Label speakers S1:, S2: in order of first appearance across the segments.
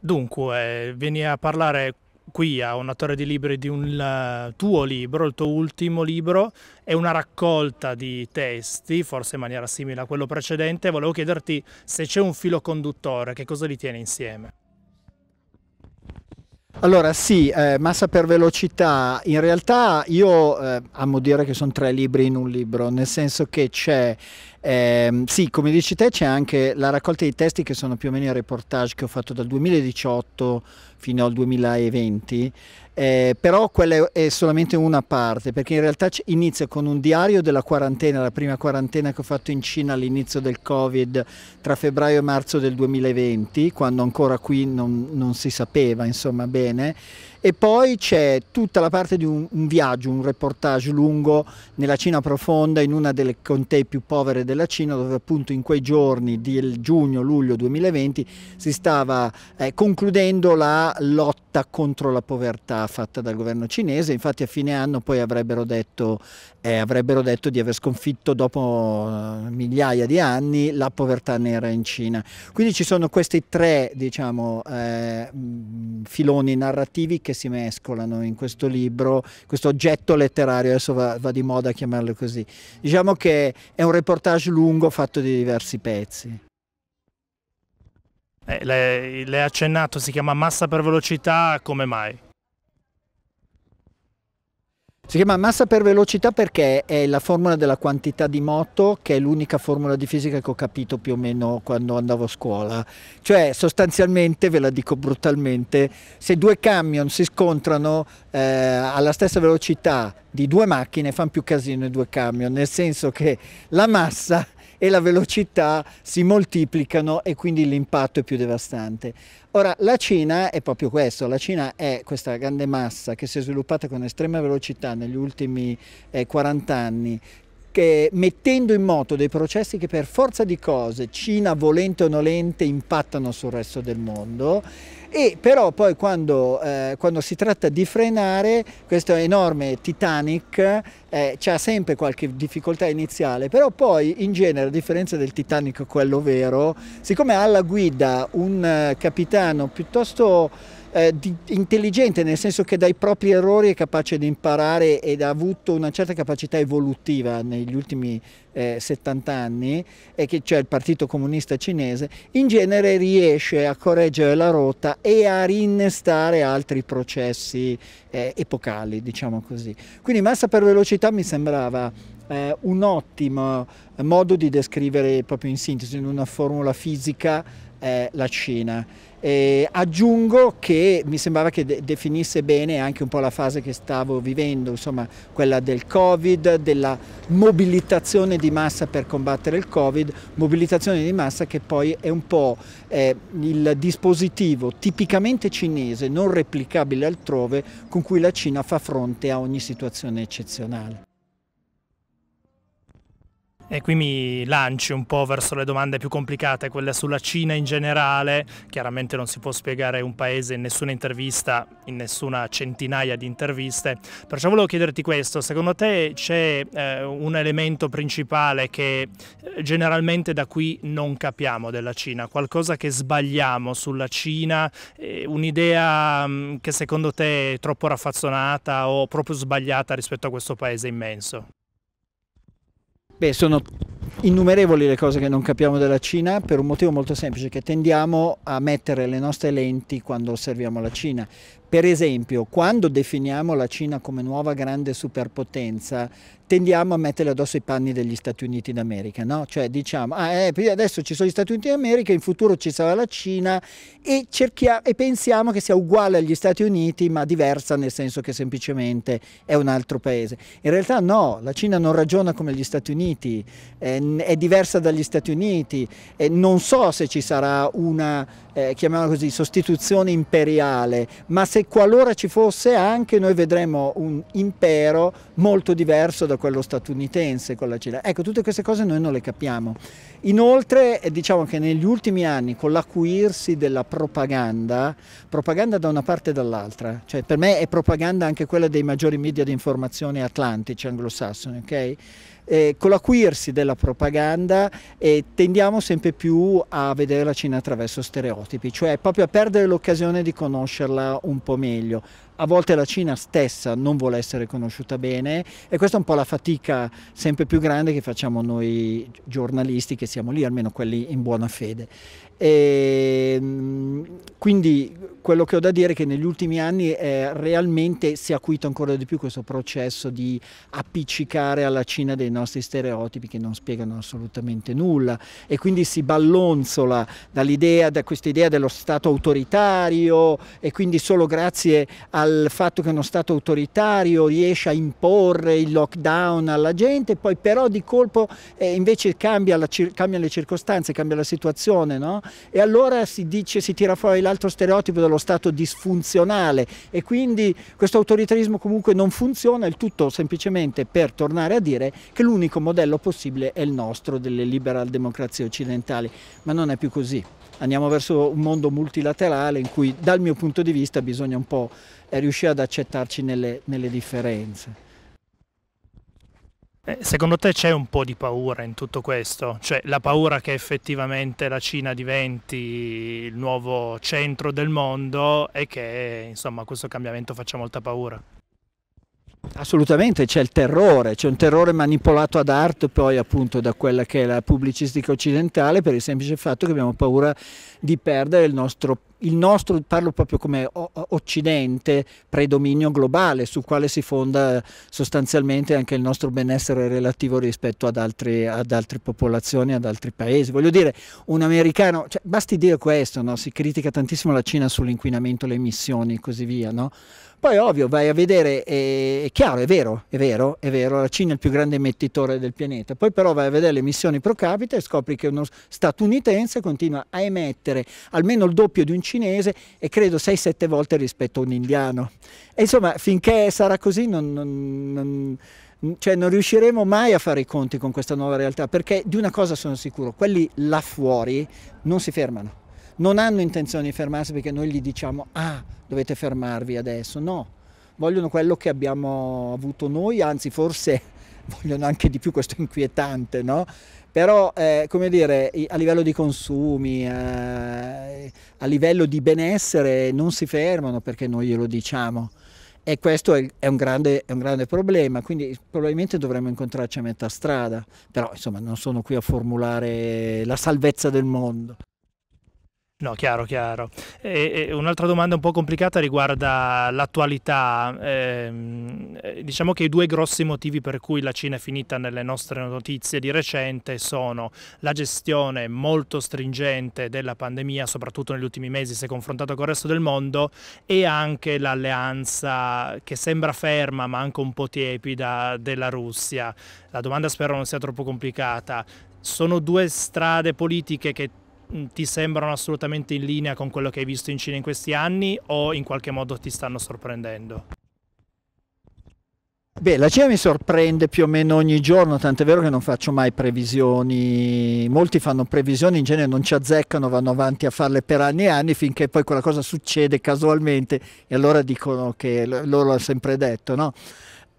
S1: Dunque, vieni a parlare qui a un attore di libri di un eh, tuo libro, il tuo ultimo libro, è una raccolta di testi, forse in maniera simile a quello precedente. Volevo chiederti se c'è un filo conduttore, che cosa li tiene insieme?
S2: Allora sì, eh, Massa per velocità, in realtà io eh, amo dire che sono tre libri in un libro, nel senso che c'è, eh, sì come dici te c'è anche la raccolta di testi che sono più o meno i reportage che ho fatto dal 2018 fino al 2020, eh, però quella è solamente una parte perché in realtà inizia con un diario della quarantena, la prima quarantena che ho fatto in Cina all'inizio del Covid tra febbraio e marzo del 2020, quando ancora qui non, non si sapeva insomma bene bene. E poi c'è tutta la parte di un, un, viaggio, un reportage lungo nella Cina profonda, in una delle contee più povere della Cina, dove appunto in quei giorni del giugno-luglio 2020 si stava eh, concludendo la lotta contro la povertà fatta dal governo cinese. Infatti a fine anno poi avrebbero detto, eh, avrebbero detto di aver sconfitto dopo eh, migliaia di anni la povertà nera in Cina. Quindi ci sono questi tre diciamo, eh, filoni narrativi che si mescolano in questo libro, questo oggetto letterario, adesso va, va di moda chiamarlo così. Diciamo che è un reportage lungo fatto di diversi pezzi.
S1: Eh, lei, lei ha accennato, si chiama Massa per velocità, come mai?
S2: Si chiama massa per velocità perché è la formula della quantità di moto, che è l'unica formula di fisica che ho capito più o meno quando andavo a scuola. Cioè sostanzialmente, ve la dico brutalmente, se due camion si scontrano eh, alla stessa velocità di due macchine, fanno più casino i due camion, nel senso che la massa e la velocità si moltiplicano e quindi l'impatto è più devastante. Ora, la Cina è proprio questo, la Cina è questa grande massa che si è sviluppata con estrema velocità negli ultimi eh, 40 anni, che, mettendo in moto dei processi che per forza di cose, Cina volente o nolente, impattano sul resto del mondo e però poi quando, eh, quando, si tratta di frenare questo enorme Titanic eh, ha sempre qualche difficoltà iniziale però poi in genere a differenza del Titanic quello vero siccome ha alla guida un eh, capitano piuttosto eh, di, intelligente, nel senso che dai propri errori è capace di imparare ed ha avuto una certa capacità evolutiva negli ultimi eh, 70 anni, e che, cioè il Partito Comunista Cinese, in genere riesce a correggere la rotta e a rinnestare altri processi eh, epocali, diciamo così. Quindi massa per velocità mi sembrava eh, un ottimo modo di descrivere proprio in sintesi, in una formula fisica eh, la Cina. E aggiungo che mi sembrava che de definisse bene anche un po' la fase che stavo vivendo, insomma quella del Covid, della mobilitazione di massa per combattere il Covid, mobilitazione di massa che poi è un po' eh, il dispositivo tipicamente cinese, non replicabile altrove, con cui la Cina fa fronte a ogni situazione eccezionale.
S1: E qui mi lanci un po' verso le domande più complicate, quelle sulla Cina in generale. Chiaramente non si può spiegare un paese in nessuna intervista, in nessuna centinaia di interviste. Perciò volevo chiederti questo, secondo te c'è eh, un elemento principale che eh, generalmente da qui non capiamo della Cina? Qualcosa che sbagliamo sulla Cina? Eh, Un'idea mm, che secondo te è troppo raffazzonata o proprio sbagliata rispetto a questo paese immenso? Beh, sono
S2: innumerevoli le cose che non capiamo della Cina per un motivo molto semplice, che tendiamo a mettere le nostre lenti quando osserviamo la Cina. Per esempio, quando definiamo la Cina come nuova grande superpotenza, tendiamo a mettere addosso i panni degli Stati Uniti d'America, no? Cioè diciamo, ah, eh, adesso ci sono gli Stati Uniti d'America, in futuro ci sarà la Cina e, e pensiamo che sia uguale agli Stati Uniti, ma diversa nel senso che semplicemente è un altro paese. In realtà no, la Cina non ragiona come gli Stati Uniti, eh, è diversa dagli Stati Uniti, non so se ci sarà una eh, chiamiamola così, sostituzione imperiale, ma se qualora ci fosse anche noi vedremmo un impero molto diverso da quello statunitense con la Cina. Ecco, tutte queste cose noi non le capiamo. Inoltre eh, diciamo che negli ultimi anni con l'acuirsi della propaganda, propaganda da una parte e dall'altra, cioè per me è propaganda anche quella dei maggiori media di informazione atlantici, anglosassoni, ok? Eh, con l'acuirsi della propaganda eh, tendiamo sempre più a vedere la Cina attraverso stereotipi prototipi, cioè proprio a perdere l'occasione di conoscerla un po' meglio. A volte la Cina stessa non vuole essere conosciuta bene e questa è un po' la fatica sempre più grande che facciamo noi giornalisti che siamo lì, almeno quelli in buona fede. E, ehm, quindi quello che ho da dire è che negli ultimi anni eh, realmente si è acuito ancora di più questo processo di appiccicare alla Cina dei nostri stereotipi che non spiegano assolutamente nulla e quindi si ballonzola dall'idea, da questa idea dello Stato autoritario e quindi solo grazie al fatto che uno Stato autoritario riesce a imporre il lockdown alla gente, poi però di colpo eh, invece cambia la, cambiano le circostanze, cambia la situazione, no? e allora si dice, si tira fuori l'altro stereotipo dello Stato disfunzionale e quindi questo autoritarismo comunque non funziona, il tutto semplicemente per tornare a dire che l'unico modello possibile è il nostro, delle liberal democrazie occidentali, ma non è più così. Andiamo verso un mondo multilaterale in cui dal mio punto di vista bisogna un po' eh, riuscire ad accettarci nelle, nelle differenze.
S1: Eh, secondo te c'è un po' di paura in tutto questo? Cioè la paura che effettivamente la Cina diventi il nuovo centro del mondo e che insomma questo cambiamento faccia molta paura?
S2: Assolutamente, c'è il terrore, c'è un terrore manipolato ad arte poi appunto da quella che è la pubblicistica occidentale per il semplice fatto che abbiamo paura di perdere il nostro il nostro, parlo proprio come Occidente, predominio globale sul quale si fonda sostanzialmente anche il nostro benessere relativo rispetto ad, altri, ad altre popolazioni, ad altri paesi. Voglio dire, un americano, cioè, basti dire questo, no? si critica tantissimo la Cina sull'inquinamento, le emissioni e così via, no? Poi ovvio, vai a vedere, è, chiaro, è vero, è vero, è vero, la Cina è il più grande emettitore del pianeta, poi però vai a vedere le emissioni pro capite e scopri che uno statunitense continua a emettere almeno il doppio di un cinese e credo 6-7 volte rispetto a un indiano. E insomma, finché sarà così non, non, non cioè non riusciremo mai a fare i conti con questa nuova realtà perché di una cosa sono sicuro, quelli là fuori non si fermano, non hanno intenzione di fermarsi perché noi gli diciamo ah dovete fermarvi adesso, no, vogliono quello che abbiamo avuto noi, anzi forse vogliono anche di più, questo inquietante, no? però eh, come dire a livello di consumi eh, a livello di benessere non si fermano perché noi glielo diciamo e questo è un, grande, è un, grande, problema, quindi probabilmente dovremmo incontrarci a metà strada, però insomma non sono qui a formulare la salvezza del mondo.
S1: No, chiaro, chiaro. E, e un'altra domanda un po' complicata riguarda l'attualità. Ehm, eh, diciamo che i due grossi motivi per cui la Cina è finita nelle nostre notizie di recente sono la gestione molto stringente della pandemia, soprattutto negli ultimi mesi se confrontato con il resto del mondo, e anche l'alleanza che sembra ferma ma anche un po' tiepida della Russia. La domanda spero non sia troppo complicata. Sono due strade politiche che Mm, ti sembrano assolutamente in linea con quello che hai visto in Cina in questi anni o in qualche modo ti stanno sorprendendo?
S2: Beh, la Cina mi sorprende più o meno ogni giorno, tant'è vero che non faccio mai previsioni, molti fanno previsioni, in genere non ci azzeccano, vanno avanti a farle per anni e anni finché poi quella cosa succede casualmente e allora dicono che loro l'hanno sempre detto, no?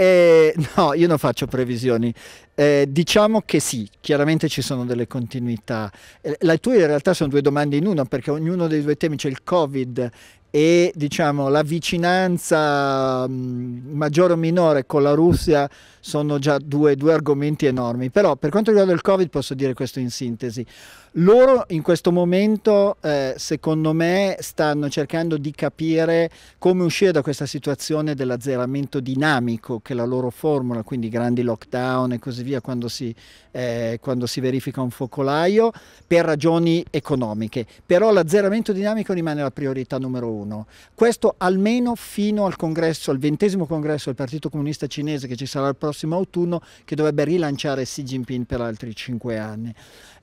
S2: Eh, no, io non faccio previsioni. Eh, diciamo che sì, chiaramente ci sono delle continuità. Eh, Le tue in realtà sono due domande in una, perché ognuno dei due temi c'è cioè il Covid e diciamo, la vicinanza mh, mm, maggiore o minore con la Russia sono già due, due, argomenti enormi, però per quanto riguarda il Covid posso dire questo in sintesi. Loro in questo momento, eh, secondo me, stanno cercando di capire come uscire da questa situazione dell'azzeramento dinamico che la loro formula, quindi grandi lockdown e così via, quando si, eh, quando si verifica un focolaio, per ragioni economiche. Però l'azzeramento dinamico rimane la priorità numero uno. Questo almeno fino al congresso, al ventesimo congresso del Partito Comunista Cinese che ci sarà il prossimo prossimo autunno che dovrebbe rilanciare Xi Jinping per altri cinque anni.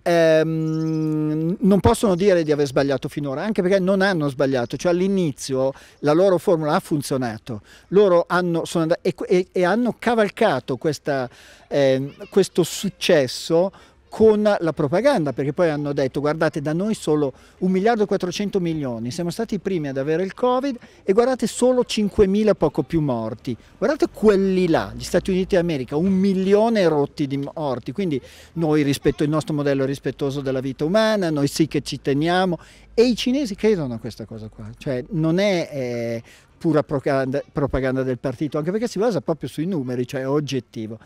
S2: Ehm, non possono dire di aver sbagliato finora, anche perché non hanno sbagliato, cioè all'inizio la loro formula ha funzionato, loro hanno, andati, e, e, hanno cavalcato questa, eh, questo successo con la propaganda, perché poi hanno detto guardate da noi solo 1 miliardo e 400 milioni, siamo stati i primi ad avere il Covid e guardate solo 5 mila poco più morti, guardate quelli là, gli Stati Uniti d'America, un milione rotti di morti, quindi noi rispetto il nostro modello rispettoso della vita umana, noi sì che ci teniamo e i cinesi credono a questa cosa qua, cioè non è... Eh, pura propaganda, propaganda del partito, anche perché si basa proprio sui numeri, cioè è oggettivo.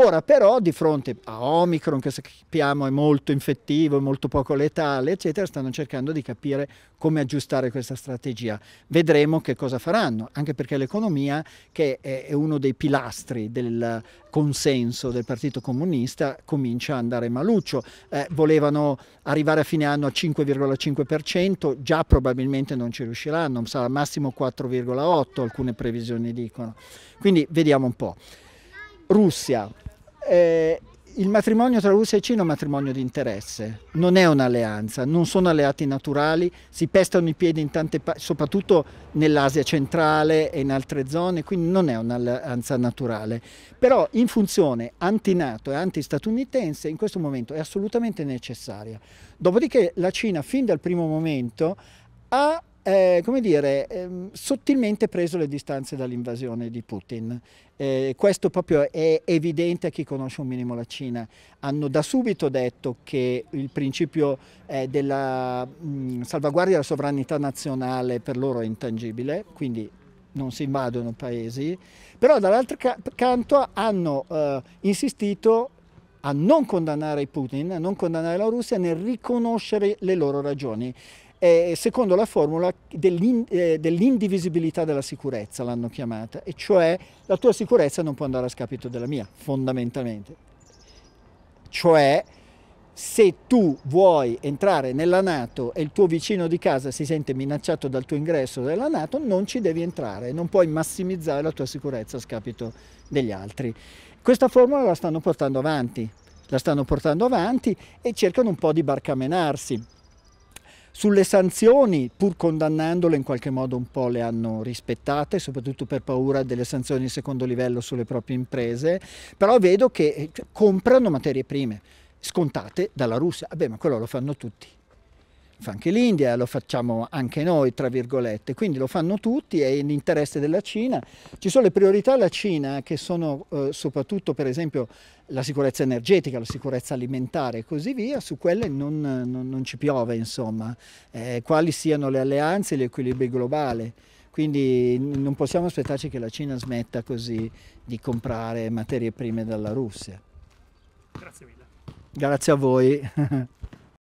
S2: Ora però di fronte a Omicron che sappiamo è molto infettivo, molto poco letale, eccetera, stanno cercando di capire come aggiustare questa strategia. Vedremo che cosa faranno, anche perché l'economia, che è uno dei pilastri del consenso del Partito Comunista, comincia a andare maluccio. Eh, volevano arrivare a fine anno a 5,5%, già probabilmente non ci riusciranno, sarà massimo 4,8% alcune previsioni dicono. Quindi vediamo un po'. Russia, eh, il matrimonio tra Russia e Cina è un matrimonio di interesse, non è un'alleanza, non sono alleati naturali, si pestano i piedi in tante parti, soprattutto nell'Asia centrale e in altre zone, quindi non è un'alleanza naturale. Però in funzione anti-NATO e anti-statunitense in questo momento è assolutamente necessaria. Dopodiché la Cina fin dal primo momento ha eh, come dire, ehm, sottilmente preso le distanze dall'invasione di Putin. Eh, questo proprio è evidente a chi conosce un minimo la Cina. Hanno da subito detto che il principio eh, della mh, mm, salvaguardia della sovranità nazionale per loro è intangibile, quindi non si invadono paesi, però dall'altro ca canto hanno eh, insistito a non condannare Putin, a non condannare la Russia nel riconoscere le loro ragioni eh, secondo la formula dell'in, eh, dell'indivisibilità della sicurezza, l'hanno chiamata, e cioè la tua sicurezza non può andare a scapito della mia, fondamentalmente. Cioè, se tu vuoi entrare nella Nato e il tuo vicino di casa si sente minacciato dal tuo ingresso nella Nato, non ci devi entrare, non puoi massimizzare la tua sicurezza a scapito degli altri. Questa formula la stanno portando avanti, la stanno portando avanti e cercano un po' di barcamenarsi. Sulle sanzioni, pur condannandole, in qualche modo un po' le hanno rispettate, soprattutto per paura delle sanzioni di secondo livello sulle proprie imprese, però vedo che eh, comprano materie prime scontate dalla Russia. Vabbè, ma quello lo fanno tutti fa anche l'India, lo facciamo anche noi, tra virgolette, quindi lo fanno tutti, è in interesse della Cina. Ci sono le priorità alla Cina che sono eh, soprattutto per esempio la sicurezza energetica, la sicurezza alimentare e così via, su quelle non, non, non ci piove insomma, eh, quali siano le alleanze gli equilibri globali. Quindi non possiamo aspettarci che la Cina smetta così di comprare materie prime dalla Russia. Grazie mille. Grazie a voi.